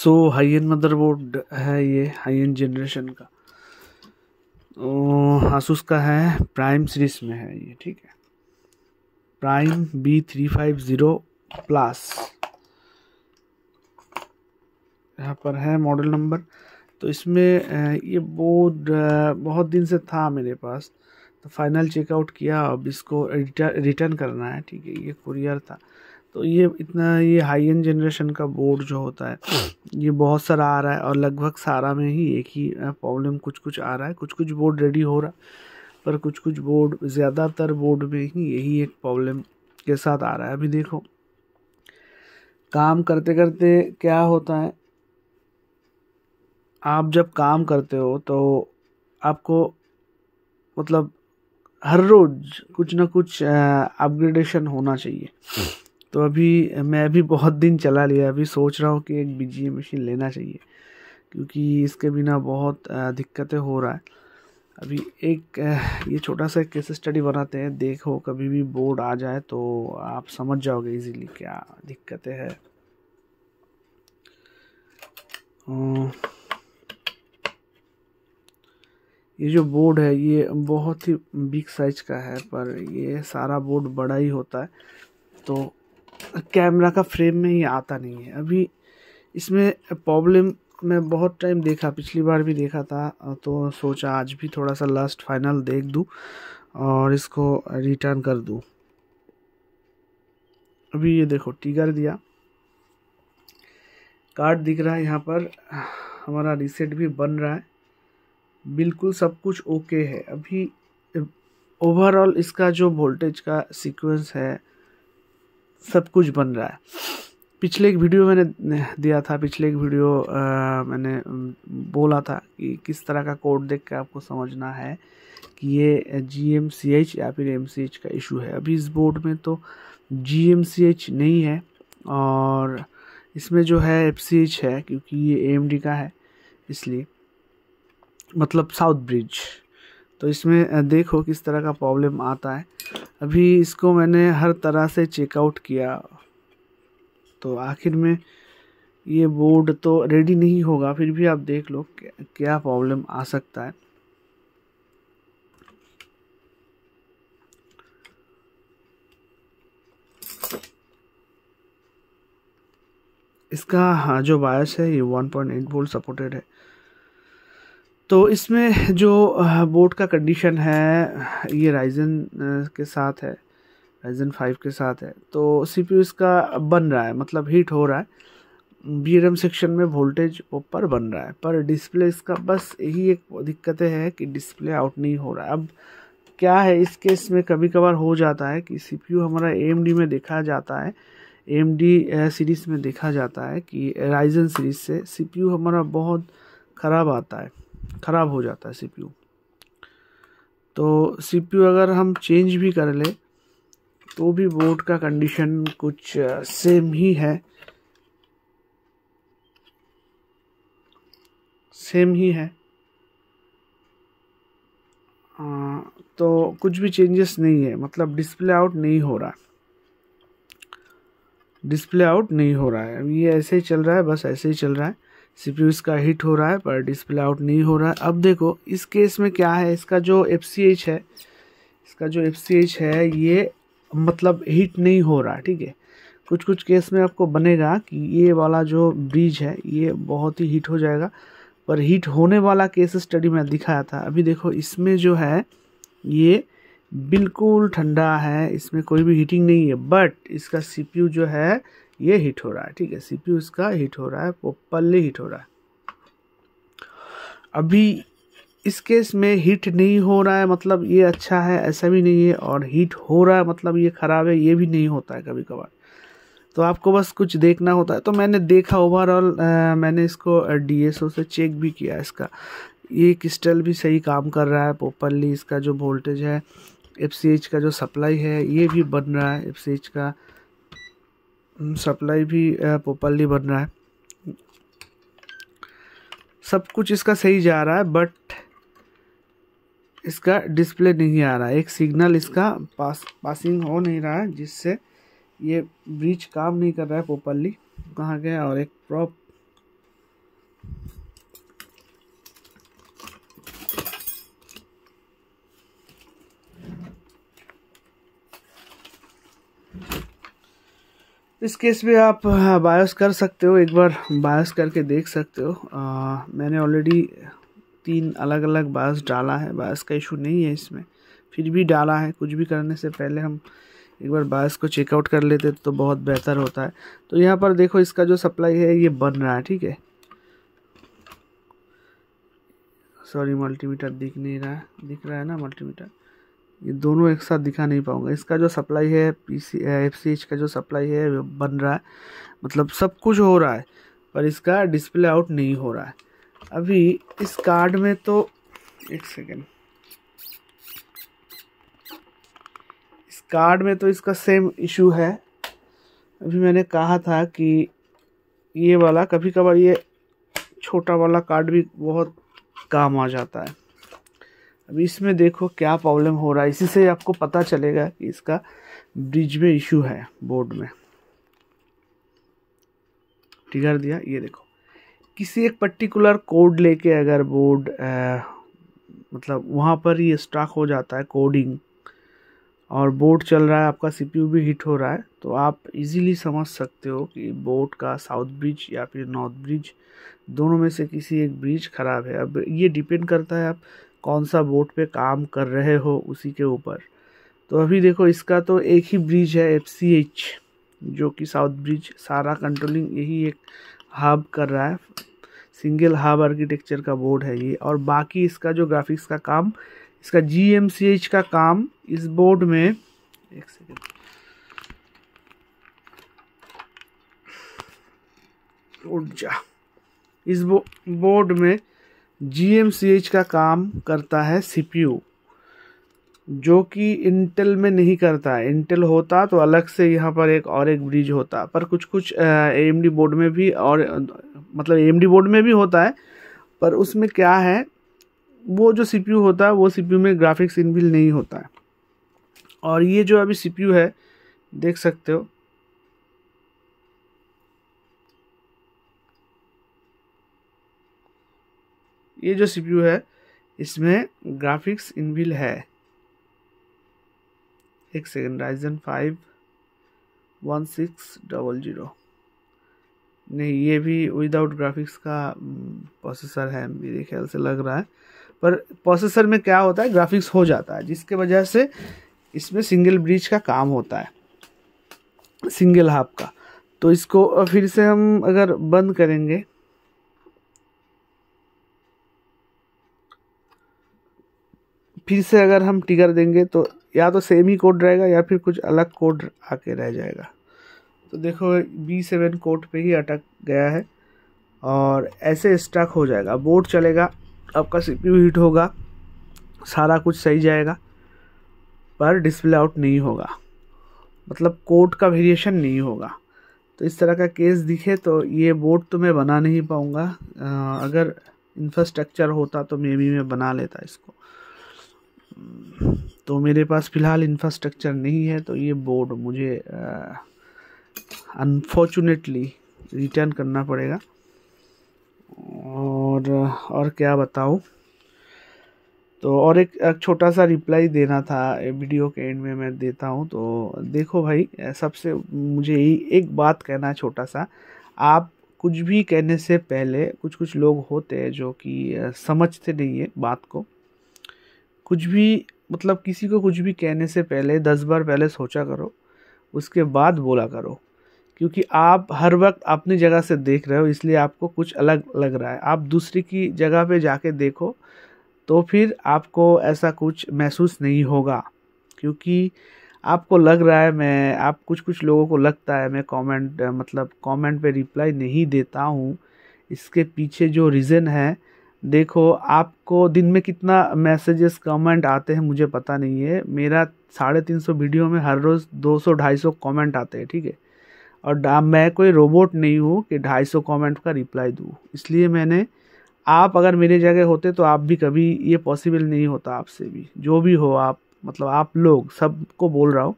so high and motherboard है ये high end generation का हासूस का है प्राइम सीरीज में है ये ठीक है prime B three five zero plus यहाँ पर है मॉडल नंबर तो इसमें ये बोर्ड बहुत दिन से था मेरे पास तो फाइनल चेकआउट किया अब इसको रिटर्न करना है ठीक है ये कुरियर था तो ये इतना ये हाई एंड जनरेशन का बोर्ड जो होता है ये बहुत सारा आ रहा है और लगभग सारा में ही एक ही प्रॉब्लम कुछ कुछ आ रहा है कुछ कुछ बोर्ड रेडी हो रहा पर कुछ कुछ बोर्ड ज़्यादातर बोर्ड में ही यही एक प्रॉब्लम के साथ आ रहा है अभी देखो काम करते करते क्या होता है आप जब काम करते हो तो आपको मतलब हर रोज़ कुछ ना कुछ अपग्रेडेशन होना चाहिए तो अभी मैं अभी बहुत दिन चला लिया अभी सोच रहा हूँ कि एक बी मशीन लेना चाहिए क्योंकि इसके बिना बहुत दिक्कतें हो रहा है अभी एक ये छोटा सा केस स्टडी बनाते हैं देखो कभी भी बोर्ड आ जाए तो आप समझ जाओगे इजीली क्या दिक्कतें हैं ये जो बोर्ड है ये बहुत ही बिग साइज का है पर ये सारा बोर्ड बड़ा ही होता है तो कैमरा का फ्रेम में ये आता नहीं है अभी इसमें प्रॉब्लम मैं बहुत टाइम देखा पिछली बार भी देखा था तो सोचा आज भी थोड़ा सा लास्ट फाइनल देख दूँ और इसको रिटर्न कर दूँ अभी ये देखो टिगर दिया कार्ड दिख रहा है यहाँ पर हमारा रिसेट भी बन रहा है बिल्कुल सब कुछ ओके है अभी ओवरऑल इसका जो वोल्टेज का सीक्वेंस है सब कुछ बन रहा है पिछले एक वीडियो मैंने दिया था पिछले एक वीडियो आ, मैंने बोला था कि किस तरह का कोड देख के आपको समझना है कि ये जी एम सी एच या फिर एम सी एच का इशू है अभी इस बोर्ड में तो जी एम सी एच नहीं है और इसमें जो है एफ सी एच है क्योंकि ये ए एम डी का है इसलिए मतलब साउथ ब्रिज तो इसमें देखो किस तरह का प्रॉब्लम आता है अभी इसको मैंने हर तरह से चेकआउट किया तो आखिर में ये बोर्ड तो रेडी नहीं होगा फिर भी आप देख लो क्या प्रॉब्लम आ सकता है इसका हाँ, जो बायस है ये 1.8 वोल्ट सपोर्टेड है तो इसमें जो बोर्ड का कंडीशन है ये राइजन के साथ है राइजन फाइव के साथ है तो सी पी यू इसका बन रहा है मतलब हीट हो रहा है बी एम सेक्शन में वोल्टेज ऊपर बन रहा है पर डिस्प्ले इसका बस यही एक दिक्कतें है कि डिस्प्ले आउट नहीं हो रहा है अब क्या है इस केस में कभी कभार हो जाता है कि सी पी यू हमारा ए एम डी में देखा जाता है ए एम डी सीरीज़ में देखा जाता है कि राइजन सीरीज़ से सी पी यू हमारा बहुत ख़राब आता है ख़राब हो जाता है सीपीयू तो सीपीयू अगर हम चेंज भी कर ले तो भी बोर्ड का कंडीशन कुछ सेम ही है सेम ही है तो कुछ भी चेंजेस नहीं है मतलब डिस्प्ले आउट नहीं हो रहा डिस्प्ले आउट नहीं हो रहा है ये ऐसे ही चल रहा है बस ऐसे ही चल रहा है सीपीयू इसका हीट हो रहा है पर डिस्प्ले आउट नहीं हो रहा है अब देखो इस केस में क्या है इसका जो एफ है इसका जो एफ है ये मतलब हीट नहीं हो रहा ठीक है कुछ कुछ केस में आपको बनेगा कि ये वाला जो ब्रिज है ये बहुत ही हीट हो जाएगा पर हीट होने वाला केस स्टडी में दिखाया था अभी देखो इसमें जो है ये बिल्कुल ठंडा है इसमें कोई भी हीटिंग नहीं है बट इसका सीपीयू जो है ये हिट हो रहा है ठीक है सीपीयू इसका हिट हो रहा है पल्ले हिट हो रहा है अभी इस केस में हीट नहीं हो रहा है मतलब ये अच्छा है ऐसा भी नहीं है और हीट हो रहा है मतलब ये ख़राब है ये भी नहीं होता है कभी कभार तो आपको बस कुछ देखना होता है तो मैंने देखा ओवरऑल मैंने इसको डीएसओ से चेक भी किया इसका ये क्रिस्टल भी सही काम कर रहा है पोपरली इसका जो वोल्टेज है एफ का जो सप्लाई है ये भी बन रहा है एफ का सप्लाई हम्म, भी प्रॉपरली बन रहा है सब कुछ इसका सही जा रहा है बट इसका डिस्प्ले नहीं आ रहा है एक सिग्नल इसका पास पासिंग हो नहीं रहा है जिससे ये ब्रिज काम नहीं कर रहा है प्रॉपरली कहाँ गया और एक प्रॉप इस केस में आप बायोस हाँ, कर सकते हो एक बार बायोस करके देख सकते हो आ, मैंने ऑलरेडी तीन अलग अलग बायोस डाला है बायोस का इशू नहीं है इसमें फिर भी डाला है कुछ भी करने से पहले हम एक बार बायस को चेकआउट कर लेते तो बहुत बेहतर होता है तो यहाँ पर देखो इसका जो सप्लाई है ये बन रहा है ठीक है सॉरी मल्टीमीटर दिख नहीं रहा है दिख रहा है ना मल्टीमीटर ये दोनों एक साथ दिखा नहीं पाऊंगा इसका जो सप्लाई है P C F C H का जो सप्लाई है बन रहा है मतलब सब कुछ हो रहा है पर इसका डिस्प्ले आउट नहीं हो रहा है अभी इस कार्ड में तो एक सेकेंड इस कार्ड में तो इसका सेम इशू है अभी मैंने कहा था कि ये वाला कभी कभार ये छोटा वाला कार्ड भी बहुत काम आ जाता है अब इसमें देखो क्या प्रॉब्लम हो रहा है इसी से आपको पता चलेगा कि इसका ब्रिज में इशू है बोर्ड में ट्रिगर दिया ये देखो किसी एक पर्टिकुलर कोड लेके अगर बोर्ड मतलब वहाँ पर ये स्टॉक हो जाता है कोडिंग और बोर्ड चल रहा है आपका सीपीयू भी हिट हो रहा है तो आप इजीली समझ सकते हो कि बोर्ड का साउथ ब्रिज या फिर नॉर्थ ब्रिज दोनों में से किसी एक ब्रिज ख़राब है अब ये डिपेंड करता है आप कौन सा बोट पे काम कर रहे हो उसी के ऊपर तो अभी देखो इसका तो एक ही ब्रिज है एफ सी एच जो कि साउथ ब्रिज सारा कंट्रोलिंग यही एक हब कर रहा है सिंगल हब आर्किटेक्चर का बोर्ड है ये और बाकी इसका जो ग्राफिक्स का काम इसका जी एम सी एच का काम इस बोर्ड में एक सेकेंड ऊर्जा इस बो, बोर्ड में जी का काम करता है सीपीयू जो कि इंटेल में नहीं करता है इंटेल होता तो अलग से यहाँ पर एक और एक ब्रिज होता पर कुछ कुछ ए एम डी बोर्ड में भी और मतलब ए एम डी बोर्ड में भी होता है पर उसमें क्या है वो जो सी पी यू होता है वो सी पी यू में ग्राफिक्स इनबिल नहीं होता है और ये जो अभी सी पी यू है देख सकते हो ये जो सीपीयू है इसमें ग्राफिक्स इनबिल है एक second Ryzen five one six double zero नहीं ये भी विदाउट ग्राफिक्स का प्रोसेसर हम्म, है मेरे ख्याल से लग रहा है पर प्रोसेसर में क्या होता है ग्राफिक्स हो जाता है जिसके वजह से इसमें सिंगल ब्रिज का काम होता है सिंगल हाफ का तो इसको फिर से हम अगर बंद करेंगे फिर से अगर हम टिगर देंगे तो या तो सेम ही कोड रहेगा या फिर कुछ अलग कोड आके रह जाएगा तो देखो बी सेवन कोड पे ही अटक गया है और ऐसे स्टक हो जाएगा बोर्ड चलेगा आपका सीपीयू हीट होगा सारा कुछ सही जाएगा पर डिस्प्ले आउट नहीं होगा मतलब कोड का वेरिएशन नहीं होगा तो इस तरह का केस दिखे तो ये बोर्ड तो मैं बना नहीं पाऊँगा अगर इंफ्रास्ट्रक्चर होता तो मे बी मैं बना लेता इसको तो मेरे पास फ़िलहाल इंफ्रास्ट्रक्चर नहीं है तो ये बोर्ड मुझे अनफॉर्चुनेटली रिटर्न करना पड़ेगा और और क्या बताऊँ तो और एक, एक छोटा सा रिप्लाई देना था वीडियो के एंड में मैं देता हूँ तो देखो भाई सबसे मुझे एक बात कहना है छोटा सा आप कुछ भी कहने से पहले कुछ कुछ लोग होते हैं जो कि समझते नहीं है बात को कुछ भी मतलब किसी को कुछ भी कहने से पहले दस बार पहले सोचा करो उसके बाद बोला करो क्योंकि आप हर वक्त अपनी जगह से देख रहे हो इसलिए आपको कुछ अलग लग रहा है आप दूसरे की जगह पे जाके देखो तो फिर आपको ऐसा कुछ महसूस नहीं होगा क्योंकि आपको लग रहा है मैं आप कुछ कुछ लोगों को लगता है मैं कमेंट मतलब कमेंट पे रिप्लाई नहीं देता हूँ इसके पीछे जो रीज़न है देखो आपको दिन में कितना मैसेजेस कमेंट आते हैं मुझे पता नहीं है मेरा साढ़े तीन सौ वीडियो में हर रोज़ दो सौ ढाई सौ कॉमेंट आते हैं ठीक है और मैं कोई रोबोट नहीं हूँ कि ढाई सौ कॉमेंट का रिप्लाई दूँ इसलिए मैंने आप अगर मेरे जगह होते तो आप भी कभी ये पॉसिबल नहीं होता आपसे भी जो भी हो आप मतलब आप लोग सबको बोल रहा हूँ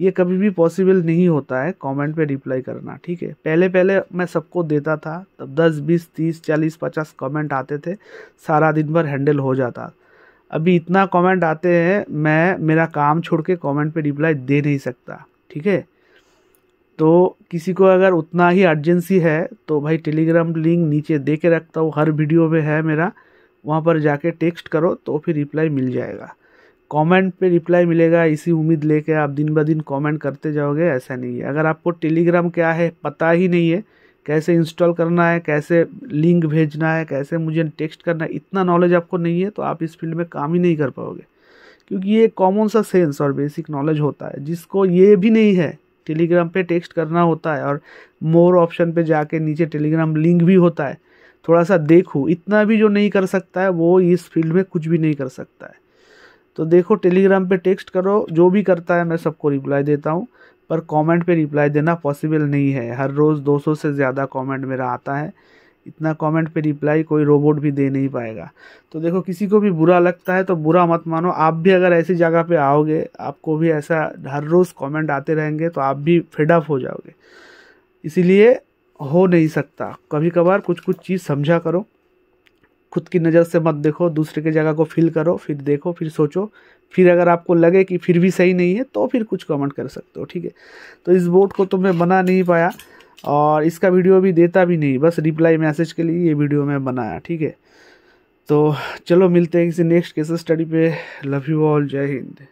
ये कभी भी पॉसिबल नहीं होता है कमेंट पे रिप्लाई करना ठीक है पहले पहले मैं सबको देता था तब 10 20 30 40 50 कमेंट आते थे सारा दिन भर हैंडल हो जाता अभी इतना कमेंट आते हैं मैं मेरा काम छोड़ के कॉमेंट पर रिप्लाई दे नहीं सकता ठीक है तो किसी को अगर उतना ही अर्जेंसी है तो भाई टेलीग्राम लिंक नीचे दे के रखता हूँ हर वीडियो में है मेरा वहाँ पर जाके टेक्स्ट करो तो फिर रिप्लाई मिल जाएगा कमेंट पे रिप्लाई मिलेगा इसी उम्मीद लेके आप दिन ब दिन कमेंट करते जाओगे ऐसा नहीं है अगर आपको टेलीग्राम क्या है पता ही नहीं है कैसे इंस्टॉल करना है कैसे लिंक भेजना है कैसे मुझे टेक्स्ट करना है इतना नॉलेज आपको नहीं है तो आप इस फील्ड में काम ही नहीं कर पाओगे क्योंकि ये कॉमन सा सेंस और बेसिक नॉलेज होता है जिसको ये भी नहीं है टेलीग्राम पे टेक्स्ट करना होता है और मोर ऑप्शन पे जाके नीचे टेलीग्राम लिंक भी होता है थोड़ा सा देखूँ इतना भी जो नहीं कर सकता है वो इस फील्ड में कुछ भी नहीं कर सकता है तो देखो टेलीग्राम पे टेक्स्ट करो जो भी करता है मैं सबको रिप्लाई देता हूँ पर कमेंट पे रिप्लाई देना पॉसिबल नहीं है हर रोज़ 200 से ज़्यादा कमेंट मेरा आता है इतना कमेंट पे रिप्लाई कोई रोबोट भी दे नहीं पाएगा तो देखो किसी को भी बुरा लगता है तो बुरा मत मानो आप भी अगर ऐसी जगह पर आओगे आपको भी ऐसा हर रोज़ कॉमेंट आते रहेंगे तो आप भी फेडअप हो जाओगे इसीलिए हो नहीं सकता कभी कभार कुछ कुछ चीज़ समझा करो खुद की नज़र से मत देखो दूसरे की जगह को फील करो फिर देखो फिर सोचो फिर अगर आपको लगे कि फिर भी सही नहीं है तो फिर कुछ कमेंट कर सकते हो ठीक है तो इस बोर्ड को तो मैं बना नहीं पाया और इसका वीडियो भी देता भी नहीं बस रिप्लाई मैसेज के लिए ये वीडियो मैं बनाया ठीक है तो चलो मिलते हैं किसी नेक्स्ट केस स्टडी पे लव यू ऑल जय हिंद